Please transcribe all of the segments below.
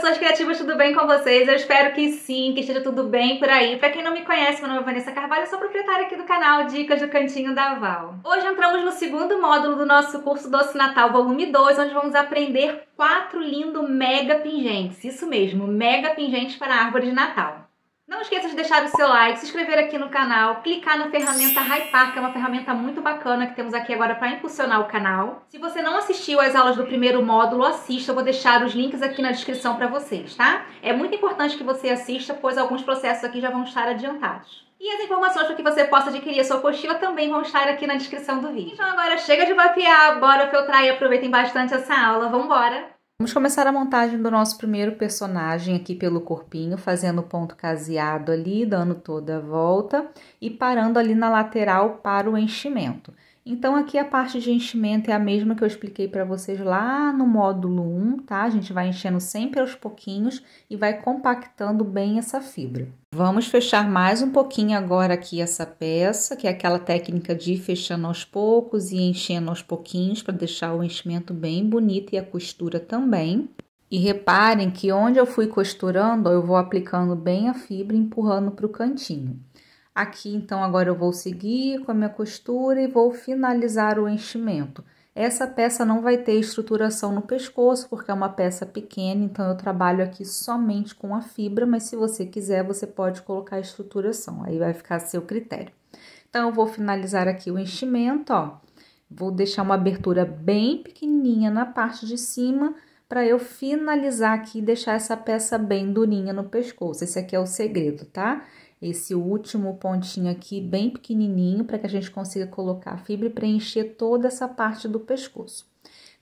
pessoas criativas, tudo bem com vocês? Eu espero que sim, que esteja tudo bem por aí. Para quem não me conhece, meu nome é Vanessa Carvalho, sou proprietária aqui do canal Dicas do Cantinho da Val. Hoje entramos no segundo módulo do nosso curso Doce Natal Volume 2, onde vamos aprender quatro lindos mega pingentes. Isso mesmo, mega pingentes para a árvore de Natal. Não esqueça de deixar o seu like, se inscrever aqui no canal, clicar na ferramenta Hypar, que é uma ferramenta muito bacana que temos aqui agora para impulsionar o canal. Se você não assistiu às aulas do primeiro módulo, assista, eu vou deixar os links aqui na descrição para vocês, tá? É muito importante que você assista, pois alguns processos aqui já vão estar adiantados. E as informações para que você possa adquirir a sua apostila também vão estar aqui na descrição do vídeo. Então agora chega de mapear, bora filtrar e aproveitem bastante essa aula, vambora! Vamos começar a montagem do nosso primeiro personagem aqui pelo corpinho, fazendo o ponto caseado ali, dando toda a volta e parando ali na lateral para o enchimento. Então, aqui a parte de enchimento é a mesma que eu expliquei para vocês lá no módulo 1, tá? A gente vai enchendo sempre aos pouquinhos e vai compactando bem essa fibra. Vamos fechar mais um pouquinho agora aqui essa peça, que é aquela técnica de fechando aos poucos e enchendo aos pouquinhos para deixar o enchimento bem bonito e a costura também. E reparem que onde eu fui costurando, eu vou aplicando bem a fibra empurrando para o cantinho. Aqui, então, agora eu vou seguir com a minha costura e vou finalizar o enchimento. Essa peça não vai ter estruturação no pescoço, porque é uma peça pequena, então eu trabalho aqui somente com a fibra, mas se você quiser, você pode colocar a estruturação, aí vai ficar a seu critério. Então, eu vou finalizar aqui o enchimento, ó. Vou deixar uma abertura bem pequenininha na parte de cima, para eu finalizar aqui e deixar essa peça bem durinha no pescoço. Esse aqui é o segredo, tá? esse último pontinho aqui bem pequenininho para que a gente consiga colocar a fibra e preencher toda essa parte do pescoço.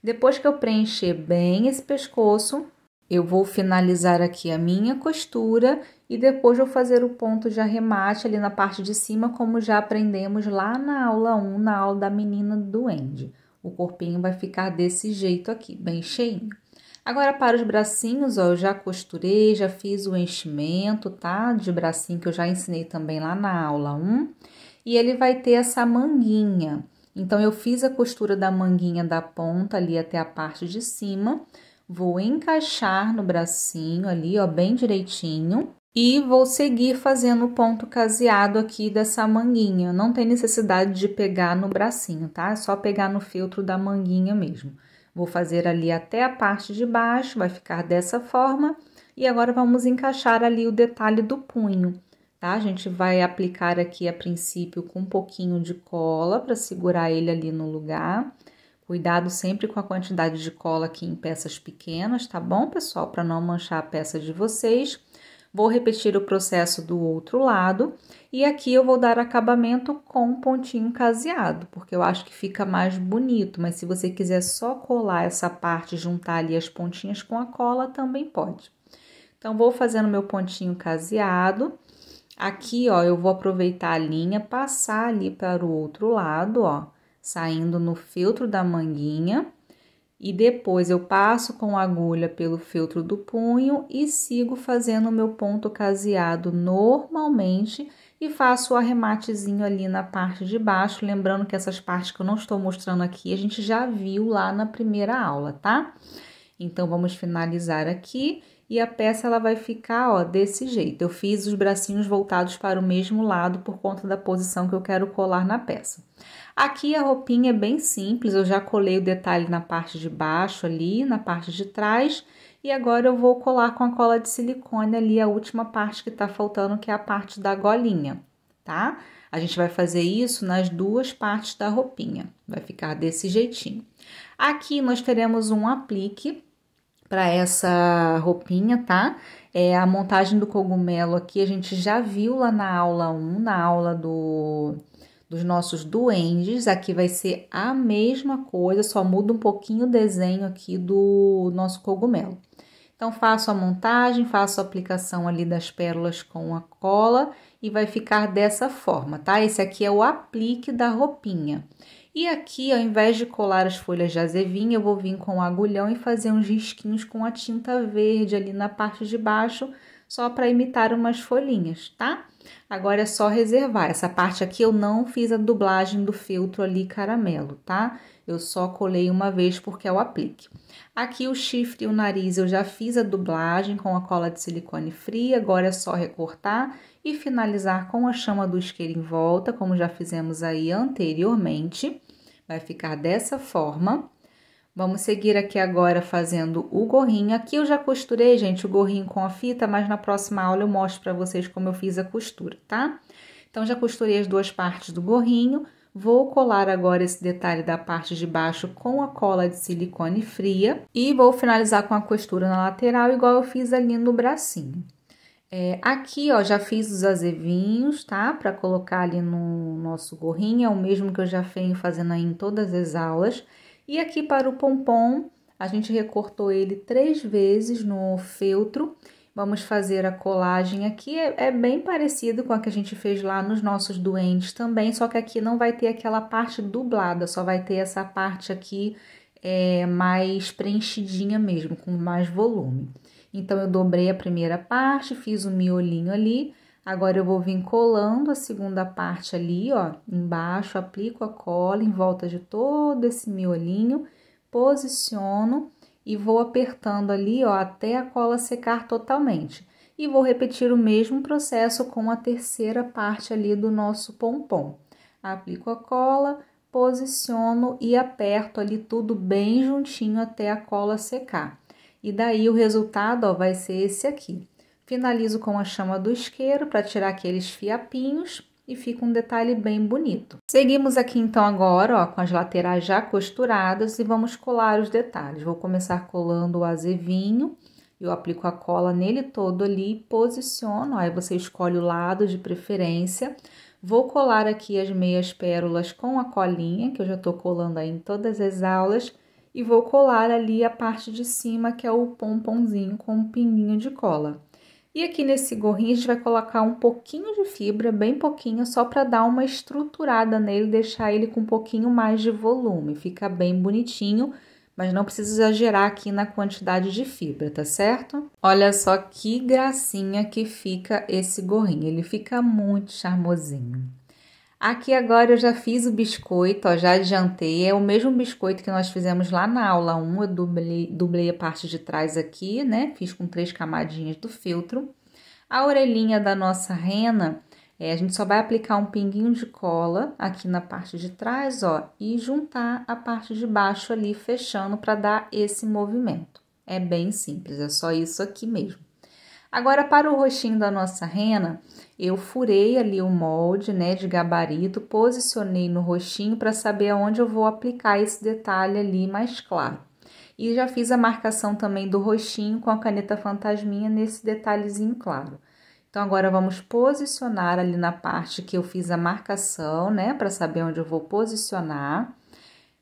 Depois que eu preencher bem esse pescoço, eu vou finalizar aqui a minha costura e depois vou fazer o ponto de arremate ali na parte de cima, como já aprendemos lá na aula 1, na aula da menina do Andy. O corpinho vai ficar desse jeito aqui, bem cheinho. Agora, para os bracinhos, ó, eu já costurei, já fiz o enchimento, tá? De bracinho que eu já ensinei também lá na aula 1. E ele vai ter essa manguinha. Então, eu fiz a costura da manguinha da ponta ali até a parte de cima. Vou encaixar no bracinho ali, ó, bem direitinho. E vou seguir fazendo o ponto caseado aqui dessa manguinha. Não tem necessidade de pegar no bracinho, tá? É só pegar no feltro da manguinha mesmo. Vou fazer ali até a parte de baixo, vai ficar dessa forma. E agora vamos encaixar ali o detalhe do punho, tá? A gente vai aplicar aqui a princípio com um pouquinho de cola para segurar ele ali no lugar. Cuidado sempre com a quantidade de cola aqui em peças pequenas, tá bom, pessoal? Para não manchar a peça de vocês. Vou repetir o processo do outro lado e aqui eu vou dar acabamento com um pontinho caseado, porque eu acho que fica mais bonito, mas se você quiser só colar essa parte, juntar ali as pontinhas com a cola, também pode. Então, vou fazendo meu pontinho caseado. Aqui, ó, eu vou aproveitar a linha, passar ali para o outro lado, ó, saindo no feltro da manguinha e depois eu passo com a agulha pelo feltro do punho e sigo fazendo o meu ponto caseado normalmente e faço o arrematezinho ali na parte de baixo, lembrando que essas partes que eu não estou mostrando aqui, a gente já viu lá na primeira aula, tá? Então, vamos finalizar aqui e a peça ela vai ficar, ó, desse jeito. Eu fiz os bracinhos voltados para o mesmo lado por conta da posição que eu quero colar na peça. Aqui a roupinha é bem simples, eu já colei o detalhe na parte de baixo ali, na parte de trás. E agora eu vou colar com a cola de silicone ali a última parte que tá faltando, que é a parte da golinha, tá? A gente vai fazer isso nas duas partes da roupinha, vai ficar desse jeitinho. Aqui nós teremos um aplique para essa roupinha, tá? É, a montagem do cogumelo aqui a gente já viu lá na aula 1, na aula do dos nossos duendes. Aqui vai ser a mesma coisa, só muda um pouquinho o desenho aqui do nosso cogumelo. Então, faço a montagem, faço a aplicação ali das pérolas com a cola e vai ficar dessa forma, tá? Esse aqui é o aplique da roupinha. E aqui, ao invés de colar as folhas de azevinha, eu vou vir com o agulhão e fazer uns risquinhos com a tinta verde ali na parte de baixo, só para imitar umas folhinhas, tá? Agora é só reservar. Essa parte aqui eu não fiz a dublagem do feltro ali caramelo, tá? Eu só colei uma vez porque é o aplique. Aqui o chifre e o nariz eu já fiz a dublagem com a cola de silicone fria, agora é só recortar e finalizar com a chama do isqueiro em volta, como já fizemos aí anteriormente. Vai ficar dessa forma. Vamos seguir aqui agora fazendo o gorrinho. Aqui eu já costurei, gente, o gorrinho com a fita, mas na próxima aula eu mostro para vocês como eu fiz a costura, tá? Então, já costurei as duas partes do gorrinho. Vou colar agora esse detalhe da parte de baixo com a cola de silicone fria. E vou finalizar com a costura na lateral, igual eu fiz ali no bracinho. É, aqui, ó, já fiz os azevinhos, tá? Para colocar ali no nosso gorrinho, é o mesmo que eu já venho fazendo aí em todas as aulas. E aqui para o pompom, a gente recortou ele três vezes no feltro. Vamos fazer a colagem aqui, é, é bem parecido com a que a gente fez lá nos nossos doentes também, só que aqui não vai ter aquela parte dublada, só vai ter essa parte aqui é, mais preenchidinha mesmo, com mais volume. Então, eu dobrei a primeira parte, fiz o um miolinho ali, Agora eu vou vir colando a segunda parte ali, ó, embaixo, aplico a cola em volta de todo esse miolinho, posiciono e vou apertando ali, ó, até a cola secar totalmente. E vou repetir o mesmo processo com a terceira parte ali do nosso pompom. Aplico a cola, posiciono e aperto ali tudo bem juntinho até a cola secar. E daí o resultado, ó, vai ser esse aqui. Finalizo com a chama do isqueiro para tirar aqueles fiapinhos e fica um detalhe bem bonito. Seguimos aqui então agora, ó, com as laterais já costuradas e vamos colar os detalhes. Vou começar colando o azevinho, eu aplico a cola nele todo ali, posiciono, aí você escolhe o lado de preferência. Vou colar aqui as meias pérolas com a colinha, que eu já tô colando aí em todas as aulas, e vou colar ali a parte de cima, que é o pomponzinho com um pinguinho de cola. E aqui nesse gorrinho a gente vai colocar um pouquinho de fibra, bem pouquinho, só para dar uma estruturada nele, deixar ele com um pouquinho mais de volume. Fica bem bonitinho, mas não precisa exagerar aqui na quantidade de fibra, tá certo? Olha só que gracinha que fica esse gorrinho, ele fica muito charmosinho. Aqui agora eu já fiz o biscoito, ó, já adiantei. É o mesmo biscoito que nós fizemos lá na aula 1. Eu dublei, dublei a parte de trás aqui, né? Fiz com três camadinhas do feltro. A orelhinha da nossa rena, é, a gente só vai aplicar um pinguinho de cola aqui na parte de trás, ó, e juntar a parte de baixo ali, fechando para dar esse movimento. É bem simples, é só isso aqui mesmo. Agora, para o roxinho da nossa rena, eu furei ali o molde, né, de gabarito, posicionei no roxinho para saber aonde eu vou aplicar esse detalhe ali mais claro. E já fiz a marcação também do roxinho com a caneta fantasminha nesse detalhezinho claro. Então, agora vamos posicionar ali na parte que eu fiz a marcação, né, para saber onde eu vou posicionar.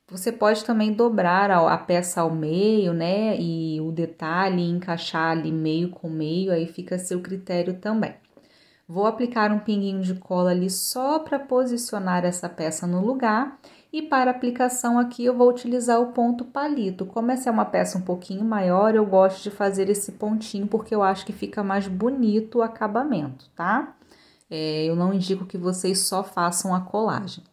Você pode também dobrar a peça ao meio, né? E o detalhe encaixar ali meio com meio, aí fica a seu critério também. Vou aplicar um pinguinho de cola ali só para posicionar essa peça no lugar. E para aplicação aqui eu vou utilizar o ponto palito. Como essa é uma peça um pouquinho maior, eu gosto de fazer esse pontinho porque eu acho que fica mais bonito o acabamento, tá? É, eu não indico que vocês só façam a colagem.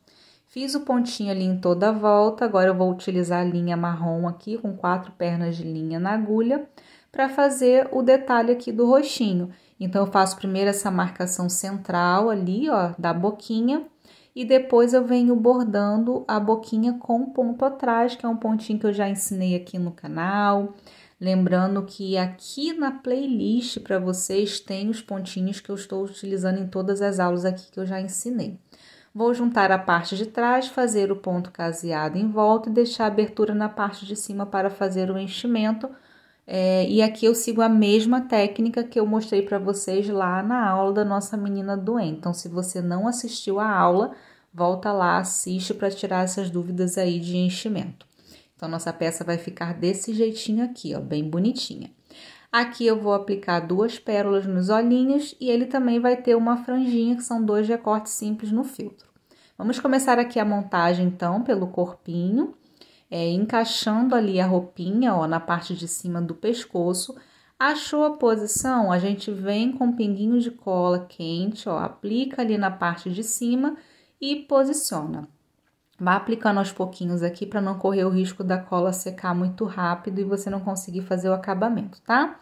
Fiz o pontinho ali em toda a volta, agora eu vou utilizar a linha marrom aqui com quatro pernas de linha na agulha para fazer o detalhe aqui do roxinho. Então, eu faço primeiro essa marcação central ali, ó, da boquinha, e depois eu venho bordando a boquinha com ponto atrás, que é um pontinho que eu já ensinei aqui no canal. Lembrando que aqui na playlist para vocês tem os pontinhos que eu estou utilizando em todas as aulas aqui que eu já ensinei. Vou juntar a parte de trás, fazer o ponto caseado em volta e deixar a abertura na parte de cima para fazer o enchimento. É, e aqui eu sigo a mesma técnica que eu mostrei para vocês lá na aula da nossa menina doente. Então, se você não assistiu a aula, volta lá, assiste para tirar essas dúvidas aí de enchimento. Então, nossa peça vai ficar desse jeitinho aqui, ó, bem bonitinha. Aqui eu vou aplicar duas pérolas nos olhinhos e ele também vai ter uma franjinha, que são dois recortes simples no filtro. Vamos começar aqui a montagem, então, pelo corpinho, é, encaixando ali a roupinha, ó, na parte de cima do pescoço. Achou a posição? A gente vem com um pinguinho de cola quente, ó, aplica ali na parte de cima e posiciona. Vá aplicando aos pouquinhos aqui para não correr o risco da cola secar muito rápido e você não conseguir fazer o acabamento, tá?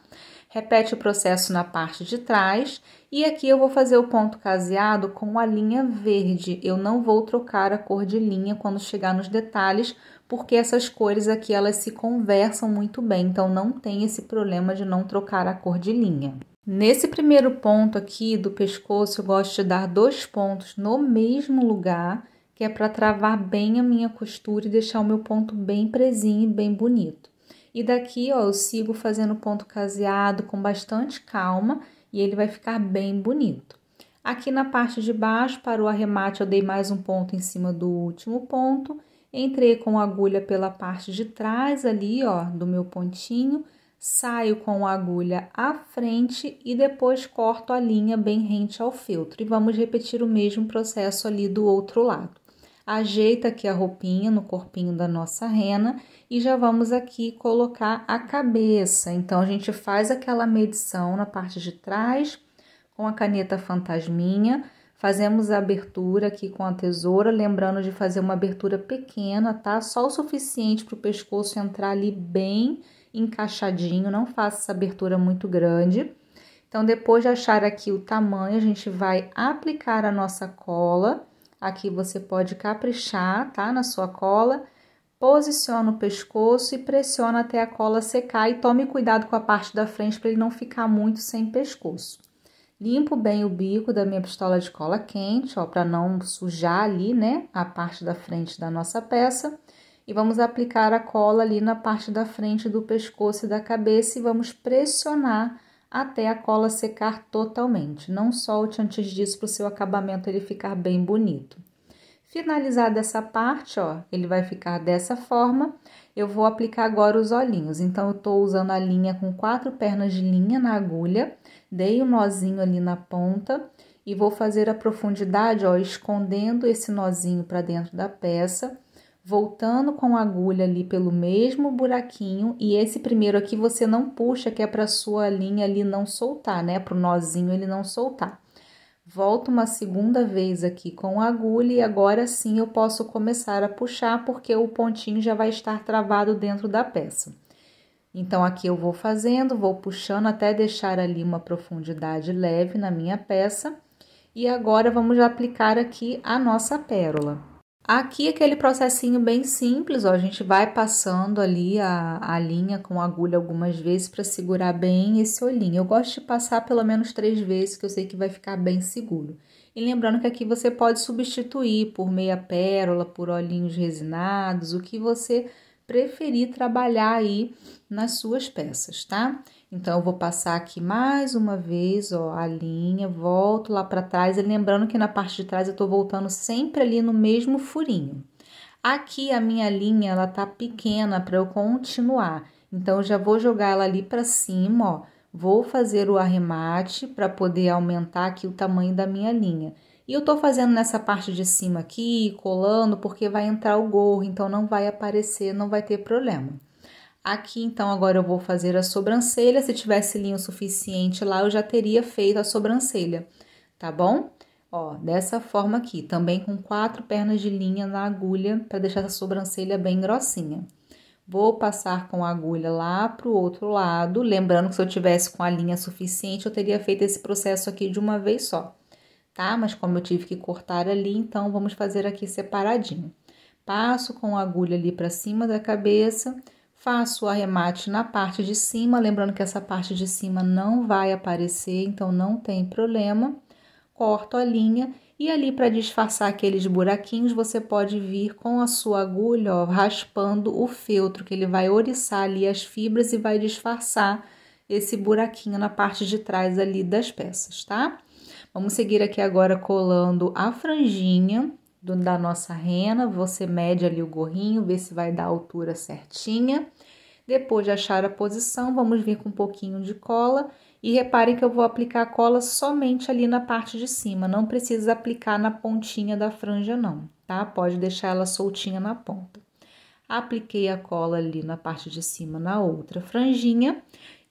Repete o processo na parte de trás e aqui eu vou fazer o ponto caseado com a linha verde. Eu não vou trocar a cor de linha quando chegar nos detalhes, porque essas cores aqui elas se conversam muito bem, então não tem esse problema de não trocar a cor de linha. Nesse primeiro ponto aqui do pescoço, eu gosto de dar dois pontos no mesmo lugar que é para travar bem a minha costura e deixar o meu ponto bem presinho e bem bonito. E daqui, ó, eu sigo fazendo ponto caseado com bastante calma e ele vai ficar bem bonito. Aqui na parte de baixo, para o arremate, eu dei mais um ponto em cima do último ponto. Entrei com a agulha pela parte de trás ali, ó, do meu pontinho. Saio com a agulha à frente e depois corto a linha bem rente ao feltro. E vamos repetir o mesmo processo ali do outro lado ajeita aqui a roupinha no corpinho da nossa rena e já vamos aqui colocar a cabeça. Então, a gente faz aquela medição na parte de trás com a caneta fantasminha, fazemos a abertura aqui com a tesoura, lembrando de fazer uma abertura pequena, tá? Só o suficiente para o pescoço entrar ali bem encaixadinho, não faça essa abertura muito grande. Então, depois de achar aqui o tamanho, a gente vai aplicar a nossa cola Aqui você pode caprichar, tá? Na sua cola. Posiciona o pescoço e pressiona até a cola secar e tome cuidado com a parte da frente para ele não ficar muito sem pescoço. Limpo bem o bico da minha pistola de cola quente, ó, para não sujar ali, né, a parte da frente da nossa peça. E vamos aplicar a cola ali na parte da frente do pescoço e da cabeça e vamos pressionar até a cola secar totalmente. Não solte antes disso para o seu acabamento ele ficar bem bonito. Finalizada essa parte, ó, ele vai ficar dessa forma. Eu vou aplicar agora os olhinhos. Então, eu estou usando a linha com quatro pernas de linha na agulha. Dei um nozinho ali na ponta e vou fazer a profundidade, ó, escondendo esse nozinho para dentro da peça voltando com a agulha ali pelo mesmo buraquinho e esse primeiro aqui você não puxa que é para sua linha ali não soltar, né? Para o nozinho ele não soltar. Volto uma segunda vez aqui com a agulha e agora sim eu posso começar a puxar porque o pontinho já vai estar travado dentro da peça. Então aqui eu vou fazendo, vou puxando até deixar ali uma profundidade leve na minha peça. E agora vamos aplicar aqui a nossa pérola. Aqui aquele processinho bem simples, ó, a gente vai passando ali a, a linha com a agulha algumas vezes para segurar bem esse olhinho. Eu gosto de passar pelo menos três vezes, que eu sei que vai ficar bem seguro. E lembrando que aqui você pode substituir por meia pérola, por olhinhos resinados, o que você preferir trabalhar aí nas suas peças, tá? Então, eu vou passar aqui mais uma vez, ó, a linha, volto lá para trás. E lembrando que na parte de trás eu tô voltando sempre ali no mesmo furinho. Aqui a minha linha, ela tá pequena para eu continuar. Então, eu já vou jogar ela ali para cima, ó. Vou fazer o arremate para poder aumentar aqui o tamanho da minha linha. E eu tô fazendo nessa parte de cima aqui, colando, porque vai entrar o gorro, então não vai aparecer, não vai ter problema. Aqui, então, agora eu vou fazer a sobrancelha. Se tivesse linha suficiente lá, eu já teria feito a sobrancelha, tá bom? Ó, dessa forma aqui, também com quatro pernas de linha na agulha, para deixar essa sobrancelha bem grossinha. Vou passar com a agulha lá pro outro lado, lembrando que se eu tivesse com a linha suficiente, eu teria feito esse processo aqui de uma vez só tá? Mas como eu tive que cortar ali, então vamos fazer aqui separadinho. Passo com a agulha ali para cima da cabeça, faço o arremate na parte de cima, lembrando que essa parte de cima não vai aparecer, então não tem problema. Corto a linha e ali para disfarçar aqueles buraquinhos, você pode vir com a sua agulha, ó, raspando o feltro, que ele vai oriçar ali as fibras e vai disfarçar esse buraquinho na parte de trás ali das peças, tá? Vamos seguir aqui agora colando a franjinha do, da nossa rena. Você mede ali o gorrinho, vê se vai dar a altura certinha. Depois de achar a posição, vamos vir com um pouquinho de cola e reparem que eu vou aplicar a cola somente ali na parte de cima, não precisa aplicar na pontinha da franja não, tá? Pode deixar ela soltinha na ponta. Apliquei a cola ali na parte de cima na outra franjinha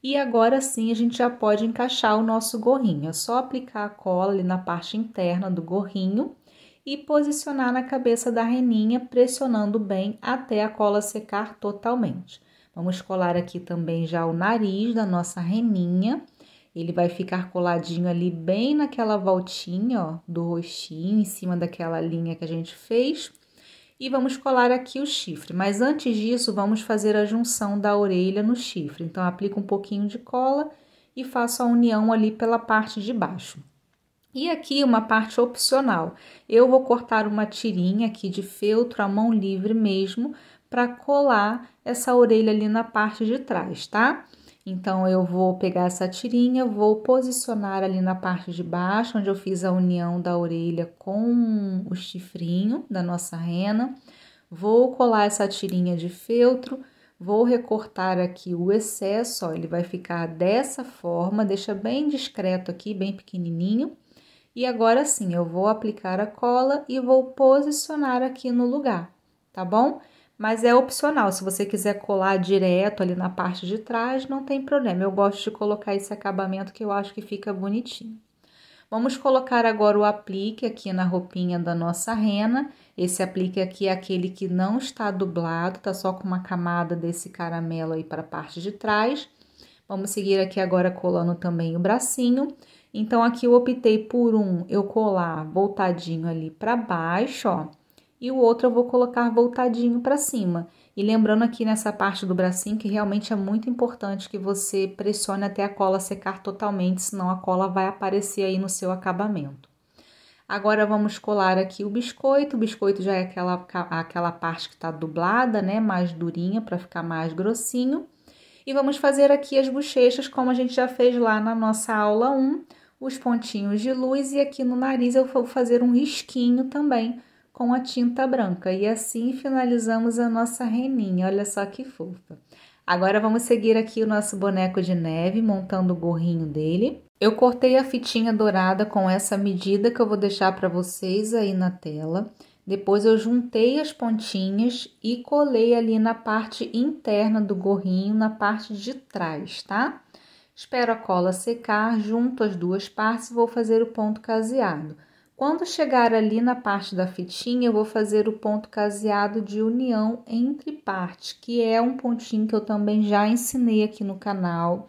e agora sim a gente já pode encaixar o nosso gorrinho. É só aplicar a cola ali na parte interna do gorrinho e posicionar na cabeça da reninha, pressionando bem até a cola secar totalmente. Vamos colar aqui também já o nariz da nossa reninha. Ele vai ficar coladinho ali bem naquela voltinha, ó, do rostinho, em cima daquela linha que a gente fez e vamos colar aqui o chifre. Mas antes disso, vamos fazer a junção da orelha no chifre. Então, aplico um pouquinho de cola e faço a união ali pela parte de baixo. E aqui uma parte opcional. Eu vou cortar uma tirinha aqui de feltro à mão livre mesmo para colar essa orelha ali na parte de trás, tá? Tá? Então, eu vou pegar essa tirinha, vou posicionar ali na parte de baixo, onde eu fiz a união da orelha com o chifrinho da nossa rena. Vou colar essa tirinha de feltro, vou recortar aqui o excesso, ó, ele vai ficar dessa forma, deixa bem discreto aqui, bem pequenininho. E agora sim, eu vou aplicar a cola e vou posicionar aqui no lugar, tá bom? mas é opcional. Se você quiser colar direto ali na parte de trás, não tem problema. Eu gosto de colocar esse acabamento que eu acho que fica bonitinho. Vamos colocar agora o aplique aqui na roupinha da nossa rena. Esse aplique aqui é aquele que não está dublado, tá só com uma camada desse caramelo aí para a parte de trás. Vamos seguir aqui agora colando também o bracinho. Então, aqui eu optei por um eu colar voltadinho ali para baixo, ó e o outro eu vou colocar voltadinho para cima. E lembrando aqui nessa parte do bracinho que realmente é muito importante que você pressione até a cola secar totalmente, senão a cola vai aparecer aí no seu acabamento. Agora vamos colar aqui o biscoito. O biscoito já é aquela, aquela parte que está dublada, né? Mais durinha para ficar mais grossinho. E vamos fazer aqui as bochechas, como a gente já fez lá na nossa aula 1, os pontinhos de luz. E aqui no nariz eu vou fazer um risquinho também com a tinta branca. E assim finalizamos a nossa reninha, olha só que fofa. Agora vamos seguir aqui o nosso boneco de neve, montando o gorrinho dele. Eu cortei a fitinha dourada com essa medida que eu vou deixar para vocês aí na tela. Depois eu juntei as pontinhas e colei ali na parte interna do gorrinho, na parte de trás, tá? Espero a cola secar, junto as duas partes e vou fazer o ponto caseado. Quando chegar ali na parte da fitinha, eu vou fazer o ponto caseado de união entre partes, que é um pontinho que eu também já ensinei aqui no canal.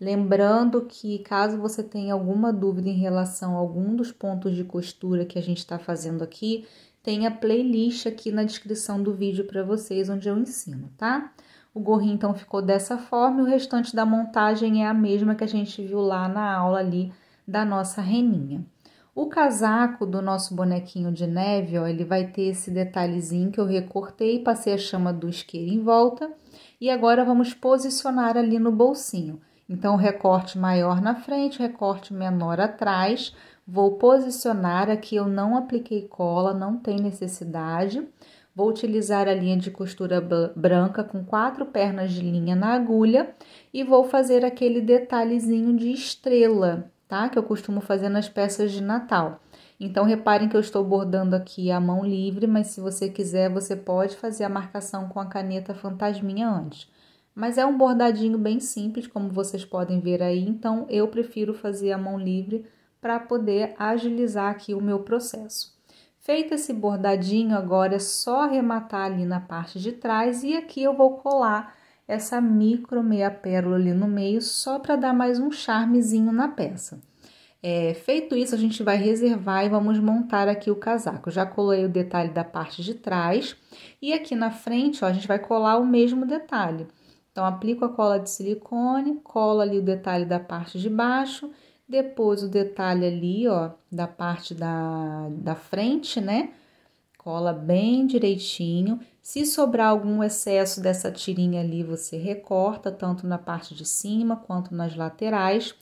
Lembrando que caso você tenha alguma dúvida em relação a algum dos pontos de costura que a gente está fazendo aqui, tem a playlist aqui na descrição do vídeo para vocês, onde eu ensino, tá? O gorrinho, então, ficou dessa forma e o restante da montagem é a mesma que a gente viu lá na aula ali da nossa reninha. O casaco do nosso bonequinho de neve, ó, ele vai ter esse detalhezinho que eu recortei, passei a chama do isqueiro em volta e agora vamos posicionar ali no bolsinho. Então, recorte maior na frente, recorte menor atrás, vou posicionar aqui, eu não apliquei cola, não tem necessidade. Vou utilizar a linha de costura branca com quatro pernas de linha na agulha e vou fazer aquele detalhezinho de estrela tá? Que eu costumo fazer nas peças de Natal. Então, reparem que eu estou bordando aqui a mão livre, mas se você quiser, você pode fazer a marcação com a caneta fantasminha antes. Mas é um bordadinho bem simples, como vocês podem ver aí, então eu prefiro fazer a mão livre para poder agilizar aqui o meu processo. Feito esse bordadinho, agora é só arrematar ali na parte de trás e aqui eu vou colar essa micro meia pérola ali no meio, só para dar mais um charmezinho na peça. É, feito isso, a gente vai reservar e vamos montar aqui o casaco. Já colei o detalhe da parte de trás e aqui na frente, ó, a gente vai colar o mesmo detalhe. Então, aplico a cola de silicone, colo ali o detalhe da parte de baixo, depois o detalhe ali, ó, da parte da, da frente, né? Cola bem direitinho se sobrar algum excesso dessa tirinha ali, você recorta tanto na parte de cima quanto nas laterais.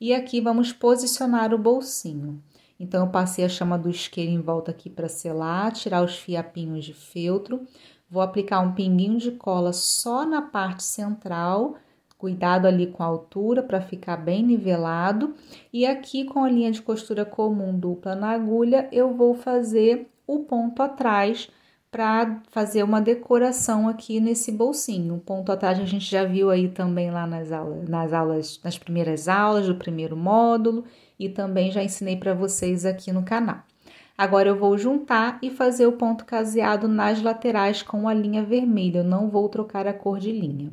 E aqui vamos posicionar o bolsinho. Então, eu passei a chama do isqueiro em volta aqui para selar, tirar os fiapinhos de feltro. Vou aplicar um pinguinho de cola só na parte central, cuidado ali com a altura para ficar bem nivelado. E aqui com a linha de costura comum dupla na agulha, eu vou fazer o ponto atrás para fazer uma decoração aqui nesse bolsinho. O ponto atrás a gente já viu aí também lá nas aulas, nas aulas, nas primeiras aulas do primeiro módulo e também já ensinei para vocês aqui no canal. Agora eu vou juntar e fazer o ponto caseado nas laterais com a linha vermelha, eu não vou trocar a cor de linha.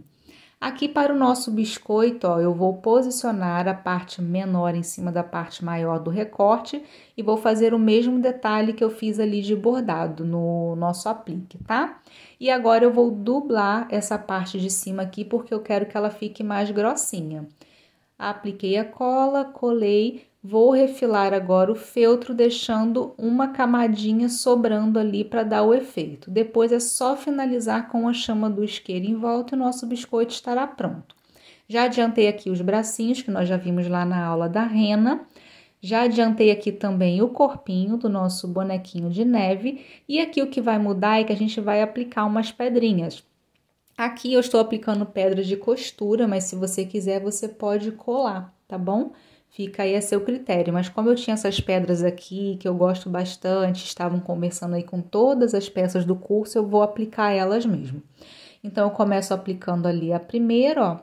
Aqui para o nosso biscoito, ó, eu vou posicionar a parte menor em cima da parte maior do recorte e vou fazer o mesmo detalhe que eu fiz ali de bordado no nosso aplique, tá? E agora eu vou dublar essa parte de cima aqui porque eu quero que ela fique mais grossinha. Apliquei a cola, colei, Vou refilar agora o feltro, deixando uma camadinha sobrando ali para dar o efeito. Depois é só finalizar com a chama do isqueiro em volta e o nosso biscoito estará pronto. Já adiantei aqui os bracinhos, que nós já vimos lá na aula da rena. Já adiantei aqui também o corpinho do nosso bonequinho de neve. E aqui o que vai mudar é que a gente vai aplicar umas pedrinhas. Aqui eu estou aplicando pedras de costura, mas se você quiser, você pode colar, tá bom? Tá bom? Fica aí a seu critério, mas como eu tinha essas pedras aqui que eu gosto bastante, estavam conversando aí com todas as peças do curso, eu vou aplicar elas mesmo. Então eu começo aplicando ali a primeira, ó.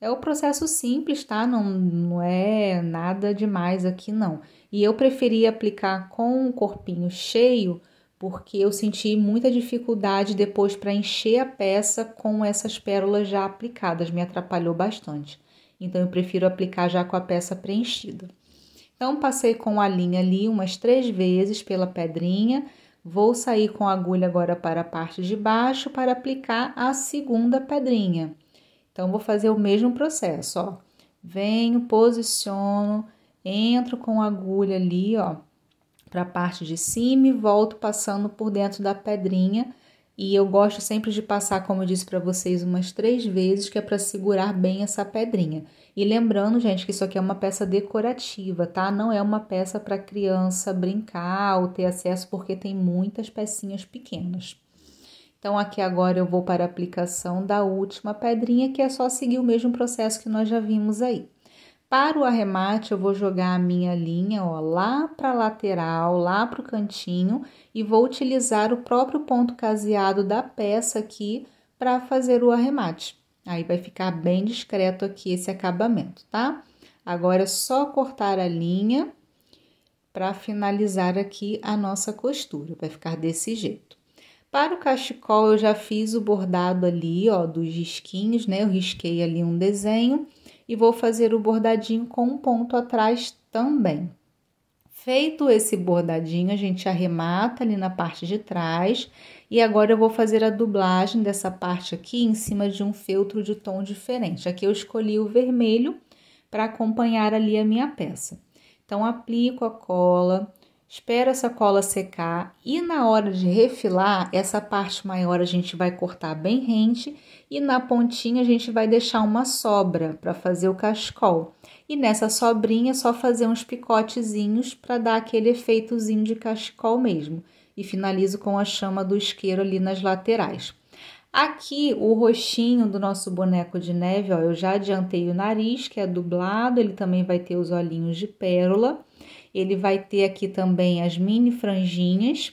É o processo simples, tá? Não, não é nada demais aqui não. E eu preferi aplicar com o corpinho cheio, porque eu senti muita dificuldade depois para encher a peça com essas pérolas já aplicadas, me atrapalhou bastante. Então, eu prefiro aplicar já com a peça preenchida. Então, passei com a linha ali umas três vezes pela pedrinha. Vou sair com a agulha agora para a parte de baixo para aplicar a segunda pedrinha. Então, vou fazer o mesmo processo, ó. Venho, posiciono, entro com a agulha ali, ó, para a parte de cima e volto passando por dentro da pedrinha e eu gosto sempre de passar, como eu disse para vocês, umas três vezes, que é para segurar bem essa pedrinha. E lembrando, gente, que isso aqui é uma peça decorativa, tá? Não é uma peça para criança brincar ou ter acesso, porque tem muitas pecinhas pequenas. Então, aqui agora eu vou para a aplicação da última pedrinha, que é só seguir o mesmo processo que nós já vimos aí. Para o arremate, eu vou jogar a minha linha ó, lá para a lateral, lá para o cantinho e vou utilizar o próprio ponto caseado da peça aqui para fazer o arremate. Aí vai ficar bem discreto aqui esse acabamento, tá? Agora é só cortar a linha para finalizar aqui a nossa costura, vai ficar desse jeito. Para o cachecol, eu já fiz o bordado ali, ó, dos risquinhos, né? Eu risquei ali um desenho e vou fazer o bordadinho com um ponto atrás também. Feito esse bordadinho, a gente arremata ali na parte de trás e agora eu vou fazer a dublagem dessa parte aqui em cima de um feltro de tom diferente. Aqui eu escolhi o vermelho para acompanhar ali a minha peça. Então, aplico a cola, Espera essa cola secar e na hora de refilar, essa parte maior a gente vai cortar bem rente e na pontinha a gente vai deixar uma sobra para fazer o cachecol. E nessa sobrinha é só fazer uns picotezinhos para dar aquele efeitozinho de cachecol mesmo. E finalizo com a chama do isqueiro ali nas laterais. Aqui o roxinho do nosso boneco de neve, ó, eu já adiantei o nariz, que é dublado, ele também vai ter os olhinhos de pérola ele vai ter aqui também as mini franjinhas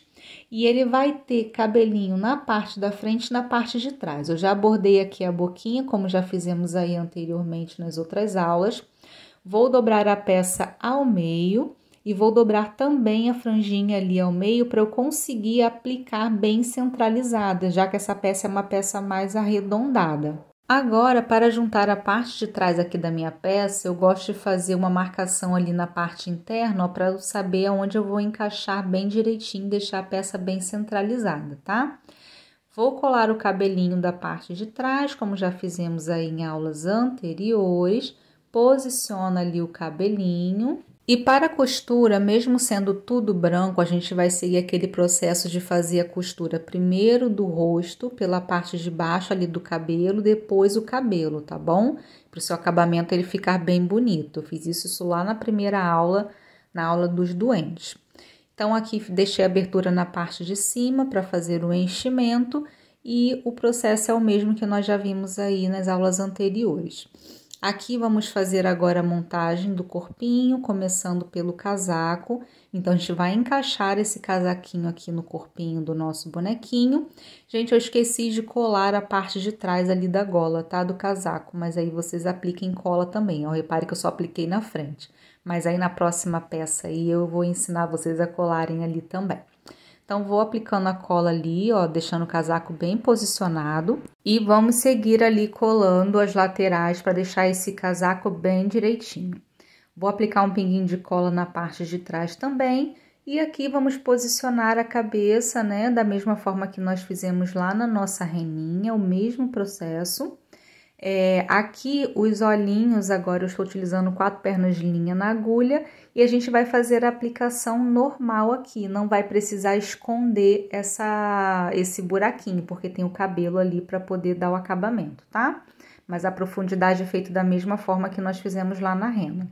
e ele vai ter cabelinho na parte da frente e na parte de trás. Eu já abordei aqui a boquinha, como já fizemos aí anteriormente nas outras aulas. Vou dobrar a peça ao meio e vou dobrar também a franjinha ali ao meio para eu conseguir aplicar bem centralizada, já que essa peça é uma peça mais arredondada. Agora, para juntar a parte de trás aqui da minha peça, eu gosto de fazer uma marcação ali na parte interna, para saber aonde eu vou encaixar bem direitinho, deixar a peça bem centralizada, tá? Vou colar o cabelinho da parte de trás, como já fizemos aí em aulas anteriores. Posiciona ali o cabelinho. E para a costura, mesmo sendo tudo branco, a gente vai seguir aquele processo de fazer a costura primeiro do rosto, pela parte de baixo ali do cabelo, depois o cabelo, tá bom? Para o seu acabamento ele ficar bem bonito. Eu fiz isso, isso lá na primeira aula, na aula dos doentes. Então aqui deixei a abertura na parte de cima para fazer o enchimento e o processo é o mesmo que nós já vimos aí nas aulas anteriores. Aqui vamos fazer agora a montagem do corpinho, começando pelo casaco. Então, a gente vai encaixar esse casaquinho aqui no corpinho do nosso bonequinho. Gente, eu esqueci de colar a parte de trás ali da gola, tá? Do casaco, mas aí vocês apliquem cola também. Ó, repare que eu só apliquei na frente. Mas aí na próxima peça aí eu vou ensinar vocês a colarem ali também. Então, vou aplicando a cola ali, ó, deixando o casaco bem posicionado. E vamos seguir ali colando as laterais para deixar esse casaco bem direitinho. Vou aplicar um pinguinho de cola na parte de trás também. E aqui vamos posicionar a cabeça, né, da mesma forma que nós fizemos lá na nossa reninha, o mesmo processo. É, aqui os olhinhos, agora eu estou utilizando quatro pernas de linha na agulha e a gente vai fazer a aplicação normal aqui, não vai precisar esconder essa, esse buraquinho, porque tem o cabelo ali para poder dar o acabamento, tá? Mas a profundidade é feita da mesma forma que nós fizemos lá na renda.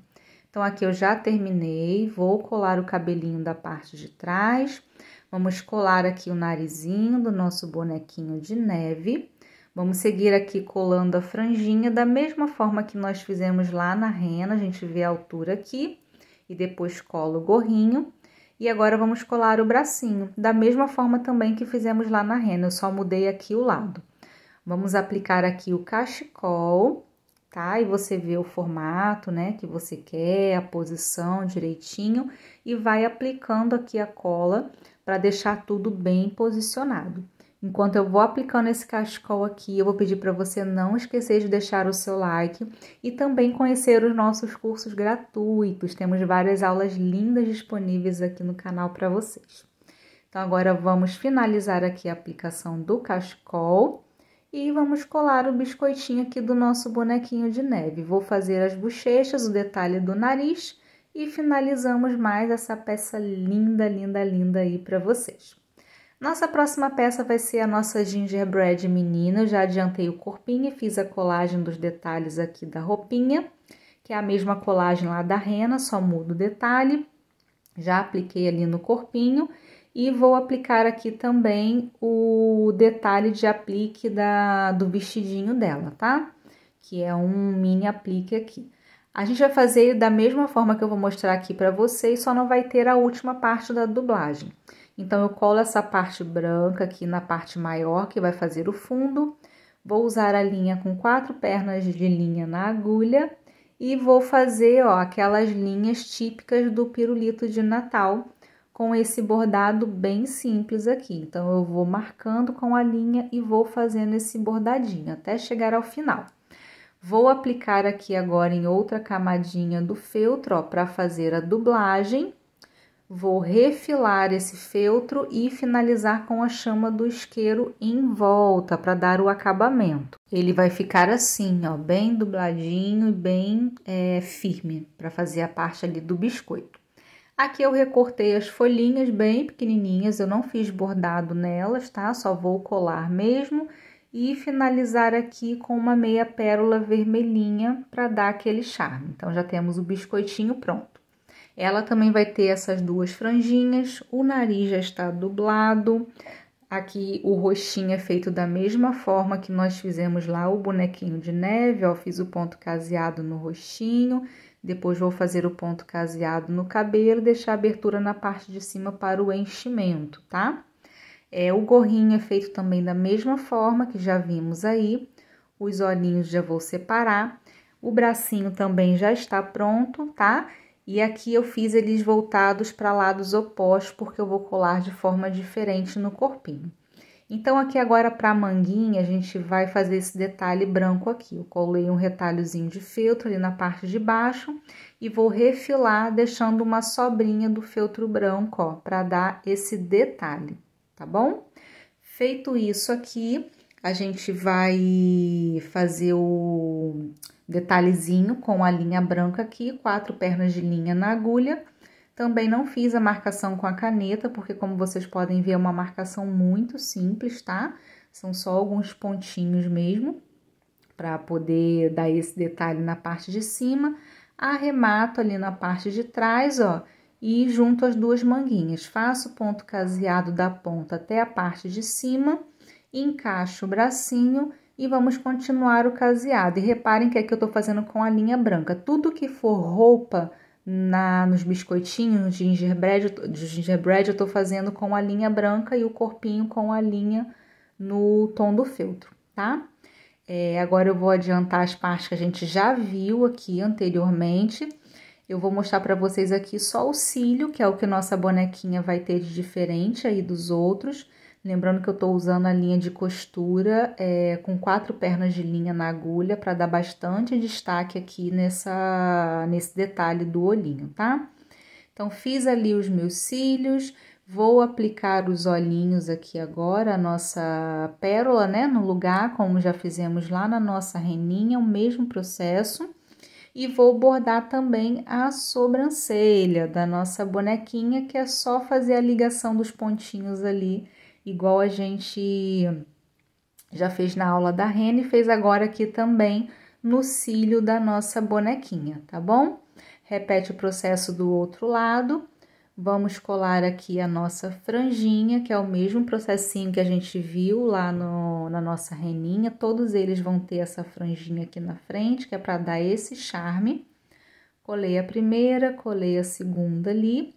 Então, aqui eu já terminei, vou colar o cabelinho da parte de trás, vamos colar aqui o narizinho do nosso bonequinho de neve. Vamos seguir aqui colando a franjinha da mesma forma que nós fizemos lá na rena, a gente vê a altura aqui e depois cola o gorrinho. E agora vamos colar o bracinho, da mesma forma também que fizemos lá na rena, eu só mudei aqui o lado. Vamos aplicar aqui o cachecol, tá? E você vê o formato, né, que você quer, a posição direitinho e vai aplicando aqui a cola para deixar tudo bem posicionado. Enquanto eu vou aplicando esse cachecol aqui, eu vou pedir para você não esquecer de deixar o seu like e também conhecer os nossos cursos gratuitos. Temos várias aulas lindas disponíveis aqui no canal para vocês. Então agora vamos finalizar aqui a aplicação do cachecol e vamos colar o biscoitinho aqui do nosso bonequinho de neve. Vou fazer as bochechas, o detalhe do nariz e finalizamos mais essa peça linda, linda, linda aí para vocês. Nossa próxima peça vai ser a nossa gingerbread menina. Eu já adiantei o corpinho e fiz a colagem dos detalhes aqui da roupinha, que é a mesma colagem lá da rena, só muda o detalhe. Já apliquei ali no corpinho e vou aplicar aqui também o detalhe de aplique da, do vestidinho dela, tá? Que é um mini aplique aqui. A gente vai fazer da mesma forma que eu vou mostrar aqui para vocês, só não vai ter a última parte da dublagem. Então, eu colo essa parte branca aqui na parte maior, que vai fazer o fundo. Vou usar a linha com quatro pernas de linha na agulha e vou fazer, ó, aquelas linhas típicas do pirulito de Natal com esse bordado bem simples aqui. Então, eu vou marcando com a linha e vou fazendo esse bordadinho até chegar ao final. Vou aplicar aqui agora em outra camadinha do feltro, ó, para fazer a dublagem. Vou refilar esse feltro e finalizar com a chama do isqueiro em volta para dar o acabamento. Ele vai ficar assim, ó, bem dubladinho e bem é, firme para fazer a parte ali do biscoito. Aqui eu recortei as folhinhas bem pequenininhas, eu não fiz bordado nelas, tá? Só vou colar mesmo e finalizar aqui com uma meia pérola vermelhinha para dar aquele charme. Então já temos o biscoitinho pronto. Ela também vai ter essas duas franjinhas, o nariz já está dublado, aqui o roxinho é feito da mesma forma que nós fizemos lá o bonequinho de neve, ó, fiz o ponto caseado no roxinho, depois vou fazer o ponto caseado no cabelo, deixar a abertura na parte de cima para o enchimento, tá? É, o gorrinho é feito também da mesma forma que já vimos aí, os olhinhos já vou separar, o bracinho também já está pronto, tá? E aqui eu fiz eles voltados para lados opostos, porque eu vou colar de forma diferente no corpinho. Então, aqui agora para a manguinha, a gente vai fazer esse detalhe branco aqui. Eu colei um retalhozinho de feltro ali na parte de baixo e vou refilar deixando uma sobrinha do feltro branco, ó, para dar esse detalhe, tá bom? Feito isso aqui, a gente vai fazer o detalhezinho com a linha branca aqui, quatro pernas de linha na agulha. Também não fiz a marcação com a caneta, porque como vocês podem ver, é uma marcação muito simples, tá? São só alguns pontinhos mesmo, para poder dar esse detalhe na parte de cima. Arremato ali na parte de trás, ó, e junto as duas manguinhas. Faço ponto caseado da ponta até a parte de cima, encaixo o bracinho e vamos continuar o caseado. E reparem que aqui eu estou fazendo com a linha branca. Tudo que for roupa na nos biscoitinhos, no gingerbread, de gingerbread eu estou fazendo com a linha branca e o corpinho com a linha no tom do feltro, tá? É, agora eu vou adiantar as partes que a gente já viu aqui anteriormente. Eu vou mostrar para vocês aqui só o cílio, que é o que nossa bonequinha vai ter de diferente aí dos outros. Lembrando que eu estou usando a linha de costura é, com quatro pernas de linha na agulha para dar bastante destaque aqui nessa, nesse detalhe do olhinho, tá? Então, fiz ali os meus cílios, vou aplicar os olhinhos aqui agora, a nossa pérola, né? No lugar, como já fizemos lá na nossa reninha, o mesmo processo. E vou bordar também a sobrancelha da nossa bonequinha, que é só fazer a ligação dos pontinhos ali igual a gente já fez na aula da Rene, fez agora aqui também no cílio da nossa bonequinha, tá bom? Repete o processo do outro lado. Vamos colar aqui a nossa franjinha, que é o mesmo processinho que a gente viu lá no, na nossa reninha. Todos eles vão ter essa franjinha aqui na frente, que é para dar esse charme. Colei a primeira, colei a segunda ali.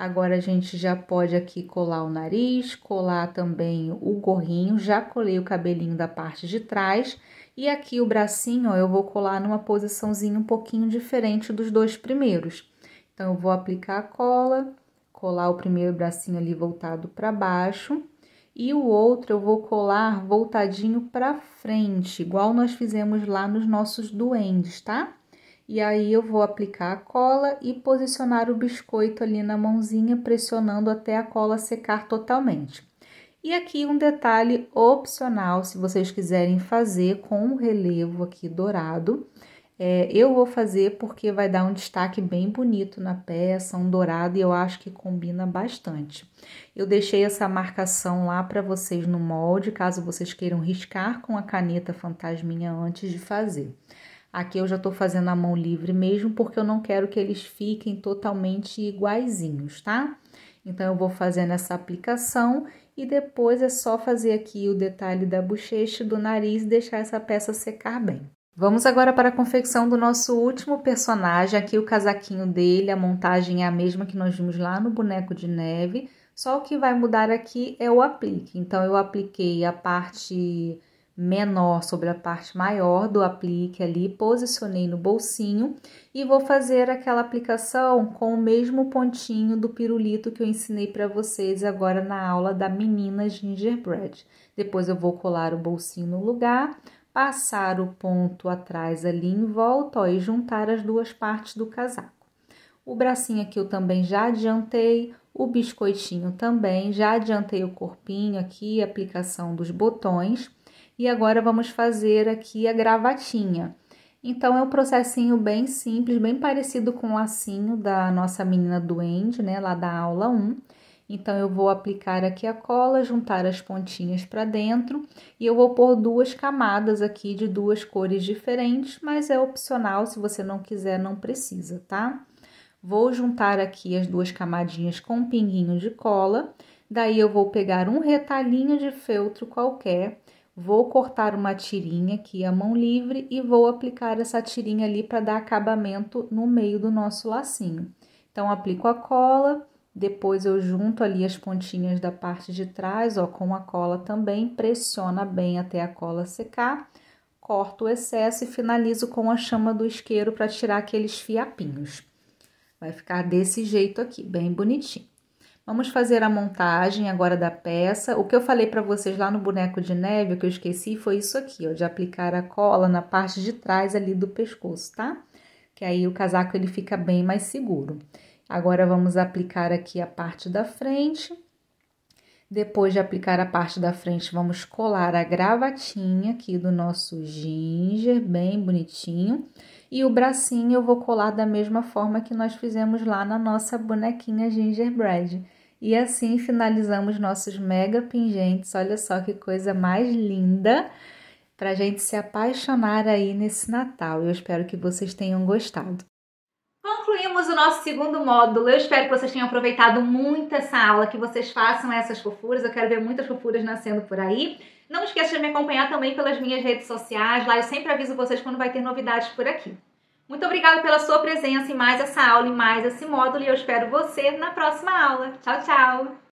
Agora a gente já pode aqui colar o nariz, colar também o gorrinho, já colei o cabelinho da parte de trás. E aqui o bracinho, ó, eu vou colar numa posiçãozinha um pouquinho diferente dos dois primeiros. Então, eu vou aplicar a cola, colar o primeiro bracinho ali voltado para baixo e o outro eu vou colar voltadinho para frente, igual nós fizemos lá nos nossos duendes, tá? E aí eu vou aplicar a cola e posicionar o biscoito ali na mãozinha, pressionando até a cola secar totalmente. E aqui um detalhe opcional, se vocês quiserem fazer com um relevo aqui dourado. É, eu vou fazer porque vai dar um destaque bem bonito na peça, um dourado, e eu acho que combina bastante. Eu deixei essa marcação lá para vocês no molde, caso vocês queiram riscar com a caneta fantasminha antes de fazer. Aqui eu já estou fazendo a mão livre mesmo, porque eu não quero que eles fiquem totalmente iguaizinhos, tá? Então, eu vou fazendo essa aplicação e depois é só fazer aqui o detalhe da bochecha do nariz e deixar essa peça secar bem. Vamos agora para a confecção do nosso último personagem, aqui o casaquinho dele, a montagem é a mesma que nós vimos lá no boneco de neve, só o que vai mudar aqui é o aplique. Então, eu apliquei a parte menor sobre a parte maior do aplique ali, posicionei no bolsinho e vou fazer aquela aplicação com o mesmo pontinho do pirulito que eu ensinei para vocês agora na aula da menina gingerbread. Depois eu vou colar o bolsinho no lugar, passar o ponto atrás ali em volta ó, e juntar as duas partes do casaco. O bracinho aqui eu também já adiantei, o biscoitinho também, já adiantei o corpinho aqui, aplicação dos botões e agora vamos fazer aqui a gravatinha. Então, é um processinho bem simples, bem parecido com o lacinho da nossa menina doente, né, lá da aula 1. Então, eu vou aplicar aqui a cola, juntar as pontinhas para dentro e eu vou pôr duas camadas aqui de duas cores diferentes, mas é opcional, se você não quiser, não precisa, tá? Vou juntar aqui as duas camadinhas com um pinguinho de cola, daí eu vou pegar um retalhinho de feltro qualquer Vou cortar uma tirinha aqui à mão livre e vou aplicar essa tirinha ali para dar acabamento no meio do nosso lacinho. Então, aplico a cola, depois eu junto ali as pontinhas da parte de trás, ó, com a cola também, pressiona bem até a cola secar, corto o excesso e finalizo com a chama do isqueiro para tirar aqueles fiapinhos. Vai ficar desse jeito aqui, bem bonitinho. Vamos fazer a montagem agora da peça. O que eu falei para vocês lá no boneco de neve, o que eu esqueci, foi isso aqui, ó, de aplicar a cola na parte de trás ali do pescoço, tá? Que aí o casaco ele fica bem mais seguro. Agora vamos aplicar aqui a parte da frente. Depois de aplicar a parte da frente, vamos colar a gravatinha aqui do nosso ginger, bem bonitinho. E o bracinho eu vou colar da mesma forma que nós fizemos lá na nossa bonequinha gingerbread. E assim finalizamos nossos mega pingentes. Olha só que coisa mais linda para a gente se apaixonar aí nesse Natal. Eu espero que vocês tenham gostado. Concluímos o nosso segundo módulo. Eu espero que vocês tenham aproveitado muito essa aula, que vocês façam essas fofuras. Eu quero ver muitas fofuras nascendo por aí. Não esqueça de me acompanhar também pelas minhas redes sociais, lá eu sempre aviso vocês quando vai ter novidades por aqui. Muito obrigada pela sua presença em mais essa aula e mais esse módulo e eu espero você na próxima aula. Tchau, tchau!